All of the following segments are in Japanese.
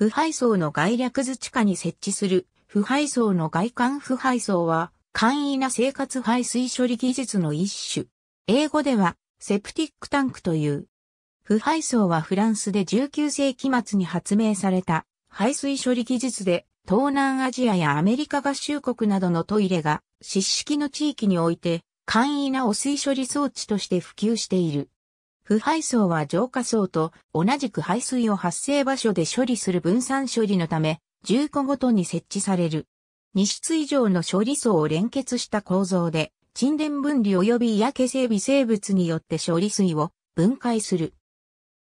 腐敗層の概略図地下に設置する腐敗層の外観腐敗層は簡易な生活排水処理技術の一種。英語ではセプティックタンクという。腐敗層はフランスで19世紀末に発明された排水処理技術で東南アジアやアメリカ合衆国などのトイレが湿式の地域において簡易な汚水処理装置として普及している。腐敗層は浄化層と同じく排水を発生場所で処理する分散処理のため、重個ごとに設置される。2室以上の処理層を連結した構造で、沈殿分離及び嫌け性微生物によって処理水を分解する。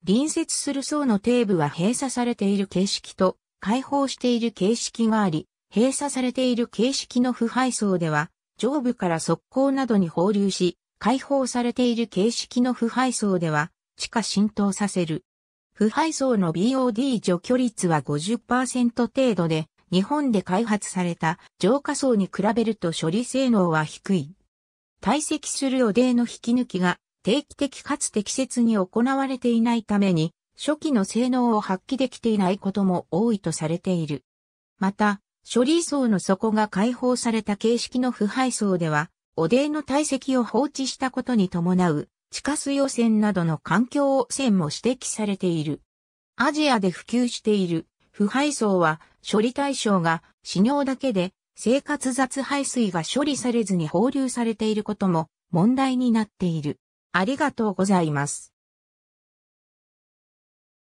隣接する層の底部は閉鎖されている形式と開放している形式があり、閉鎖されている形式の腐敗層では、上部から側溝などに放流し、解放されている形式の腐敗層では、地下浸透させる。腐敗層の BOD 除去率は50%程度で、日本で開発された浄化層に比べると処理性能は低い。堆積する汚泥の引き抜きが定期的かつ適切に行われていないために、初期の性能を発揮できていないことも多いとされている。また、処理層の底が解放された形式の腐敗層では、汚泥の堆積を放置したことに伴う地下水汚染などの環境汚染も指摘されている。アジアで普及している腐敗層は処理対象が死尿だけで生活雑排水が処理されずに放流されていることも問題になっている。ありがとうございます。